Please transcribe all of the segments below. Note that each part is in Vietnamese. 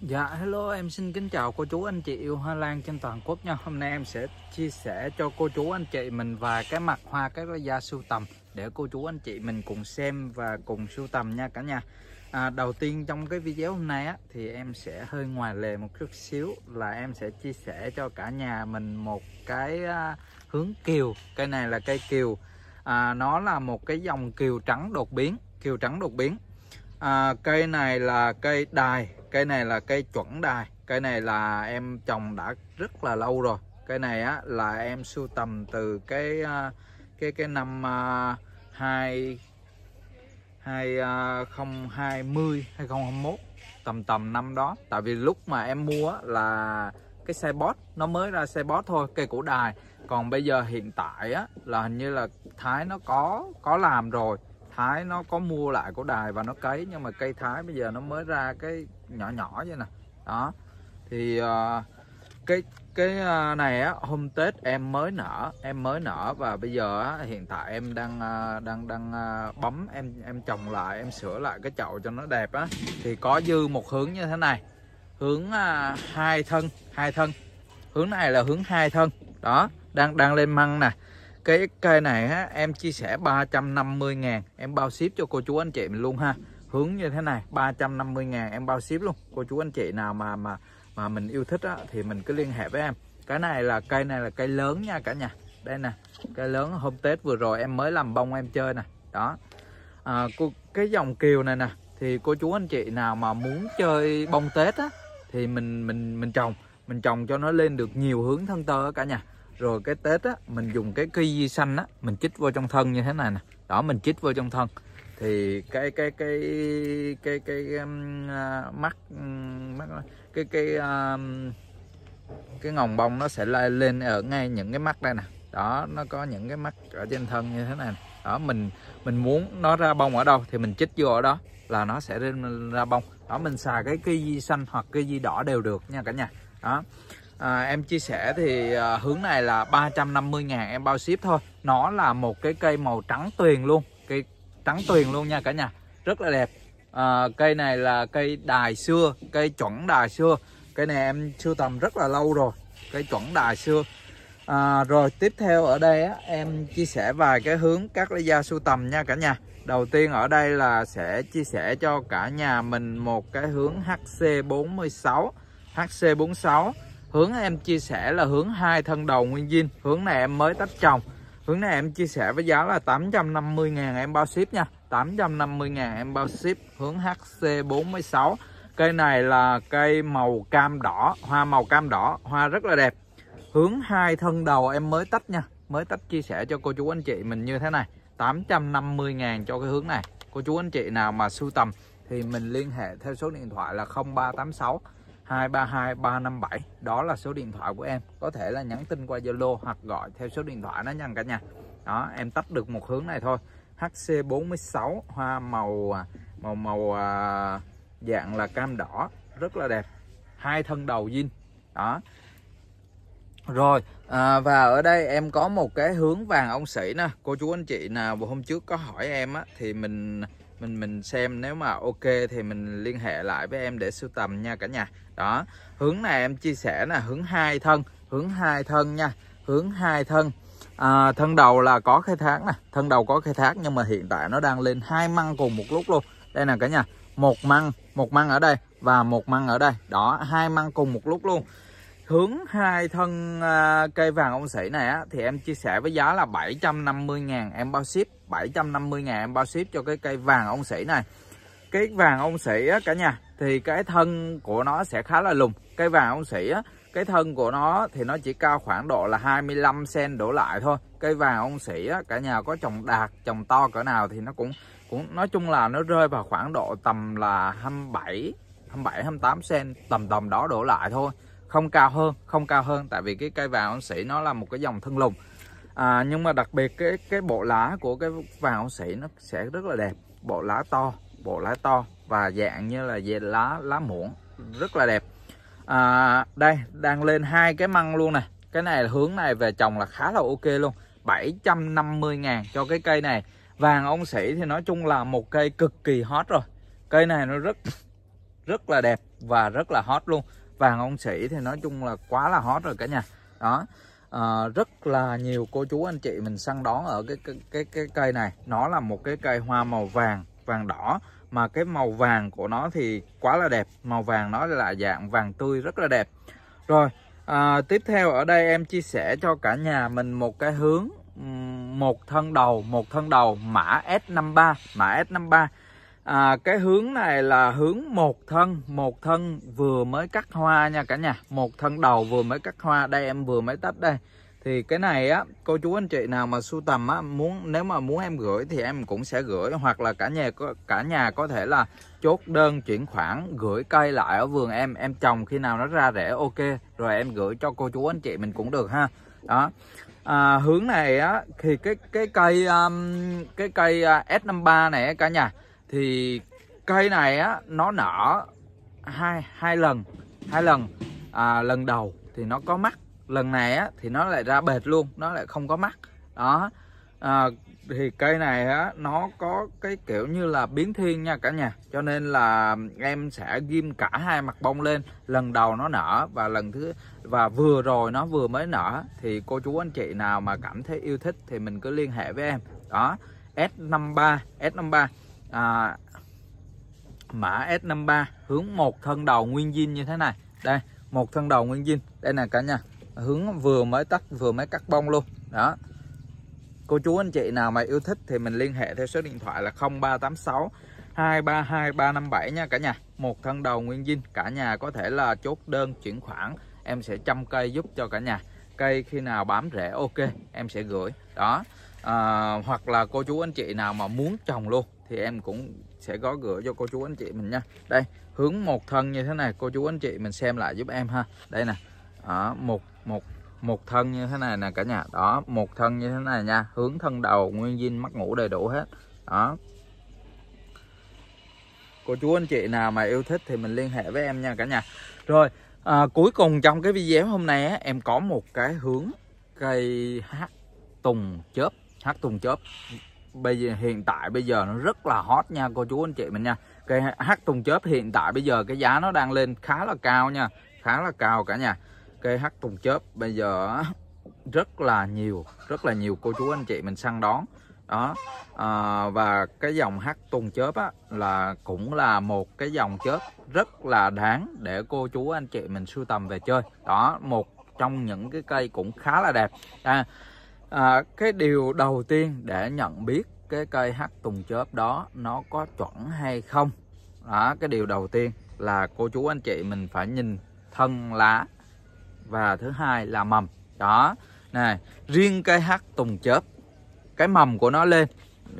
Dạ hello em xin kính chào cô chú anh chị yêu hoa lan trên toàn quốc nha Hôm nay em sẽ chia sẻ cho cô chú anh chị mình và cái mặt hoa các gia sưu tầm Để cô chú anh chị mình cùng xem và cùng sưu tầm nha cả nhà à, Đầu tiên trong cái video hôm nay á Thì em sẽ hơi ngoài lề một chút xíu Là em sẽ chia sẻ cho cả nhà mình một cái à, hướng kiều Cây này là cây kiều à, Nó là một cái dòng kiều trắng đột biến Kiều trắng đột biến à, cây này là cây đài cây này là cây chuẩn đài cây này là em trồng đã rất là lâu rồi cây này á là em sưu tầm từ cái à, cái cái năm à, hai hai à, không hai mươi hai không hai mốt tầm tầm năm đó tại vì lúc mà em mua là cái xe bót nó mới ra xe bót thôi cây cổ đài còn bây giờ hiện tại á là hình như là thái nó có có làm rồi thái nó có mua lại của đài và nó cấy nhưng mà cây thái bây giờ nó mới ra cái nhỏ nhỏ vậy nè đó thì ờ, cái cái ờ, này á hôm tết em mới nở em mới nở và bây giờ á, hiện tại em đang ờ, đang đang bấm em em trồng lại em sửa lại cái chậu cho nó đẹp á thì có dư một hướng như thế này hướng hai thân hai thân hướng này là hướng hai thân đó đang đang lên măng nè cái cây này á, em chia sẻ 350 ngàn em bao ship cho cô chú anh chị mình luôn ha hướng như thế này 350 ngàn em bao ship luôn cô chú anh chị nào mà mà mà mình yêu thích á, thì mình cứ liên hệ với em cái này là cây này là cây lớn nha cả nhà đây nè cây lớn hôm Tết vừa rồi em mới làm bông em chơi nè đó à, cái dòng kiều này nè thì cô chú anh chị nào mà muốn chơi bông Tết á thì mình mình mình trồng mình trồng cho nó lên được nhiều hướng thân tơ cả nhà rồi cái tết á mình dùng cái cây di xanh á mình chích vô trong thân như thế này nè đó mình chích vô trong thân thì cái cái cái cái cái, cái um, à, um, mắt mắt cái cái um, cái ngòng bông nó sẽ lên ở ngay những cái mắt đây nè đó nó có những cái mắt ở trên thân như thế này đó mình mình muốn nó ra bông ở đâu thì mình chích vô ở đó là nó sẽ lên ra bông đó mình xài cái cây di xanh hoặc cây di đỏ đều được nha cả nhà đó à, em chia sẻ thì à, hướng này là 350 ngàn em bao ship thôi nó là một cái cây màu trắng tuyền luôn cây trắng tuyền luôn nha cả nhà rất là đẹp à, cây này là cây đài xưa cây chuẩn đài xưa cây này em sưu tầm rất là lâu rồi cây chuẩn đài xưa à, rồi tiếp theo ở đây á, em chia sẻ vài cái hướng các lý do sưu tầm nha cả nhà đầu tiên ở đây là sẽ chia sẻ cho cả nhà mình một cái hướng HC46 HC46 hướng em chia sẻ là hướng hai thân đầu nguyên zin hướng này em mới tách trồng hướng này em chia sẻ với giá là 850 ngàn em bao ship nha 850 ngàn em bao ship hướng HC46 cây này là cây màu cam đỏ hoa màu cam đỏ hoa rất là đẹp hướng hai thân đầu em mới tách nha mới tách chia sẻ cho cô chú anh chị mình như thế này 850 ngàn cho cái hướng này cô chú anh chị nào mà sưu tầm thì mình liên hệ theo số điện thoại là 0386 232357 đó là số điện thoại của em có thể là nhắn tin qua Zalo hoặc gọi theo số điện thoại đó nha cả nhà đó em tách được một hướng này thôi HC46 hoa màu à, màu màu à, dạng là cam đỏ rất là đẹp hai thân đầu zin đó rồi à, và ở đây em có một cái hướng vàng ông sĩ nè cô chú anh chị nào hôm trước có hỏi em á thì mình mình mình xem nếu mà ok thì mình liên hệ lại với em để sưu tầm nha cả nhà đó hướng này em chia sẻ là hướng hai thân hướng hai thân nha hướng hai thân à, thân đầu là có khai thác nè thân đầu có khai thác nhưng mà hiện tại nó đang lên hai măng cùng một lúc luôn đây nè cả nhà một măng một măng ở đây và một măng ở đây đó hai măng cùng một lúc luôn hướng hai thân à, cây vàng ông sĩ này á, thì em chia sẻ với giá là 750 ngàn em bao ship 750 ngàn em bao ship cho cái cây vàng ông sĩ này cái vàng ông sĩ á, cả nhà thì cái thân của nó sẽ khá là lùng cây vàng ông sĩ á, cái thân của nó thì nó chỉ cao khoảng độ là 25 cm đổ lại thôi cây vàng ông sĩ á, cả nhà có trồng đạt trồng to cỡ nào thì nó cũng cũng nói chung là nó rơi vào khoảng độ tầm là 27 27 28 cm tầm tầm đó đổ lại thôi không cao hơn không cao hơn tại vì cái cây vàng ông sĩ nó là một cái dòng thân lùng à, nhưng mà đặc biệt cái cái bộ lá của cái vào sỉ nó sẽ rất là đẹp bộ lá to bộ lá to và dạng như là về lá lá muỗng rất là đẹp à, đây đang lên hai cái măng luôn nè cái này hướng này về trồng là khá là ok luôn 750 ngàn cho cái cây này vàng ông sĩ thì nói chung là một cây cực kỳ hot rồi cây này nó rất rất là đẹp và rất là hot luôn vàng ông sĩ thì nói chung là quá là hot rồi cả nhà đó à, rất là nhiều cô chú anh chị mình săn đón ở cái, cái cái cái cây này nó là một cái cây hoa màu vàng vàng đỏ mà cái màu vàng của nó thì quá là đẹp màu vàng nó là dạng vàng tươi rất là đẹp rồi à, tiếp theo ở đây em chia sẻ cho cả nhà mình một cái hướng một thân đầu một thân đầu mã S53 mã S53 à, cái hướng này là hướng một thân một thân vừa mới cắt hoa nha cả nhà một thân đầu vừa mới cắt hoa đây em vừa mới tách đây thì cái này á cô chú anh chị nào mà sưu tầm á muốn nếu mà muốn em gửi thì em cũng sẽ gửi hoặc là cả nhà cả nhà có thể là chốt đơn chuyển khoản gửi cây lại ở vườn em em trồng khi nào nó ra rễ ok rồi em gửi cho cô chú anh chị mình cũng được ha đó à, hướng này á thì cái cái cây um, cái cây à, S53 này cả nhà thì cây này á nó nở hai hai lần hai lần à, lần đầu thì nó có mắt lần này á thì nó lại ra bệt luôn nó lại không có mắt đó à, thì cây này á nó có cái kiểu như là biến thiên nha cả nhà cho nên là em sẽ ghim cả hai mặt bông lên lần đầu nó nở và lần thứ và vừa rồi nó vừa mới nở thì cô chú anh chị nào mà cảm thấy yêu thích thì mình cứ liên hệ với em đó S53 S53 à, mã S53 hướng một thân đầu nguyên zin như thế này đây một thân đầu nguyên zin đây nè cả nhà hướng vừa mới tắt vừa mới cắt bông luôn đó cô chú anh chị nào mà yêu thích thì mình liên hệ theo số điện thoại là 0386 232357 nha cả nhà một thân đầu nguyên dinh cả nhà có thể là chốt đơn chuyển khoản em sẽ chăm cây giúp cho cả nhà cây khi nào bám rễ ok em sẽ gửi đó à, hoặc là cô chú anh chị nào mà muốn trồng luôn thì em cũng sẽ gói gửi cho cô chú anh chị mình nha đây hướng một thân như thế này cô chú anh chị mình xem lại giúp em ha đây nè đó, một một một thân như thế này nè cả nhà đó một thân như thế này nha hướng thân đầu nguyên dinh mắt ngủ đầy đủ hết đó cô chú anh chị nào mà yêu thích thì mình liên hệ với em nha cả nhà rồi à, cuối cùng trong cái video hôm nay á, em có một cái hướng cây hát tùng chớp hát tùng chớp bây giờ hiện tại bây giờ nó rất là hot nha cô chú anh chị mình nha cây hát tùng chớp hiện tại bây giờ cái giá nó đang lên khá là cao nha khá là cao cả nhà cây hát tùng chớp bây giờ rất là nhiều rất là nhiều cô chú anh chị mình săn đón đó à, và cái dòng hát tùng chớp á, là cũng là một cái dòng chớp rất là đáng để cô chú anh chị mình sưu tầm về chơi đó một trong những cái cây cũng khá là đẹp à, à, cái điều đầu tiên để nhận biết cái cây hắc tùng chớp đó nó có chuẩn hay không đó à, cái điều đầu tiên là cô chú anh chị mình phải nhìn thân lá và thứ hai là mầm đó này riêng cây hắc tùng chớp cái mầm của nó lên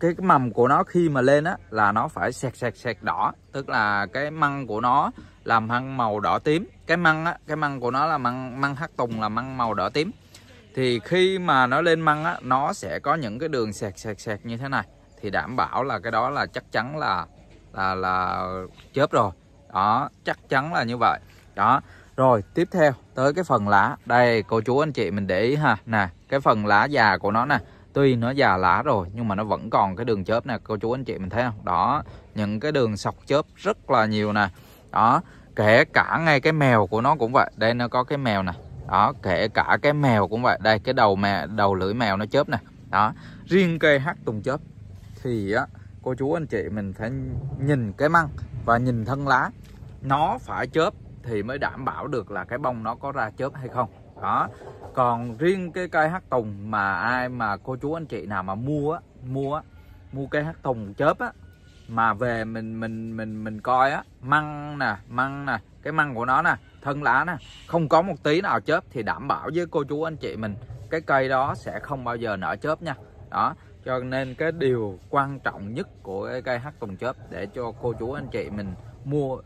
cái, cái mầm của nó khi mà lên á là nó phải sẹt sẹt sẹt đỏ tức là cái măng của nó làm măng màu đỏ tím cái măng á cái măng của nó là măng măng hắc tùng là măng màu đỏ tím thì khi mà nó lên măng á nó sẽ có những cái đường sẹt sẹt sẹt như thế này thì đảm bảo là cái đó là chắc chắn là là là chớp rồi đó chắc chắn là như vậy đó rồi tiếp theo tới cái phần lá đây cô chú anh chị mình để ý ha nè cái phần lá già của nó nè tuy nó già lá rồi nhưng mà nó vẫn còn cái đường chớp nè cô chú anh chị mình thấy không đó những cái đường sọc chớp rất là nhiều nè đó kể cả ngay cái mèo của nó cũng vậy đây nó có cái mèo nè đó kể cả cái mèo cũng vậy đây cái đầu mè đầu lưỡi mèo nó chớp này đó riêng cây hát tùng chớp thì á cô chú anh chị mình phải nhìn cái măng và nhìn thân lá nó phải chớp thì mới đảm bảo được là cái bông nó có ra chớp hay không đó còn riêng cái cây hát tùng mà ai mà cô chú anh chị nào mà mua mua mua cây hát tùng chớp á mà về mình mình mình mình coi á măng nè măng nè cái măng của nó nè thân lá nè không có một tí nào chớp thì đảm bảo với cô chú anh chị mình cái cây đó sẽ không bao giờ nở chớp nha đó cho nên cái điều quan trọng nhất của cái cây hắc tùng chớp để cho cô chú anh chị mình mua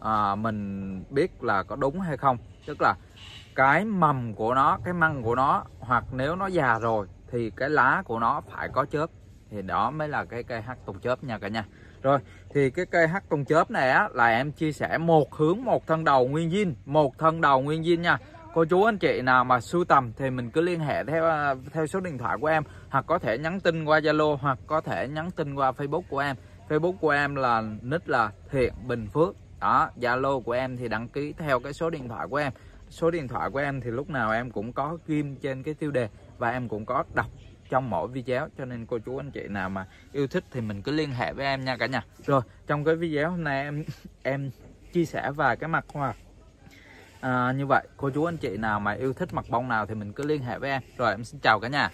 à, mình biết là có đúng hay không tức là cái mầm của nó cái măng của nó hoặc nếu nó già rồi thì cái lá của nó phải có chớp thì đó mới là cái cây hắc tùng chớp nha cả nhà rồi thì cái cây hắc con chớp này á là em chia sẻ một hướng một thân đầu nguyên zin một thân đầu nguyên zin nha cô chú anh chị nào mà sưu tầm thì mình cứ liên hệ theo à, theo số điện thoại của em hoặc có thể nhắn tin qua zalo hoặc có thể nhắn tin qua facebook của em facebook của em là nick là thiện bình phước đó zalo của em thì đăng ký theo cái số điện thoại của em số điện thoại của em thì lúc nào em cũng có ghim trên cái tiêu đề và em cũng có đọc trong mỗi video cho nên cô chú anh chị nào mà yêu thích thì mình cứ liên hệ với em nha cả nhà rồi trong cái video hôm nay em em chia sẻ vài cái mặt hoa à. à, như vậy cô chú anh chị nào mà yêu thích mặt bông nào thì mình cứ liên hệ với em rồi em xin chào cả nhà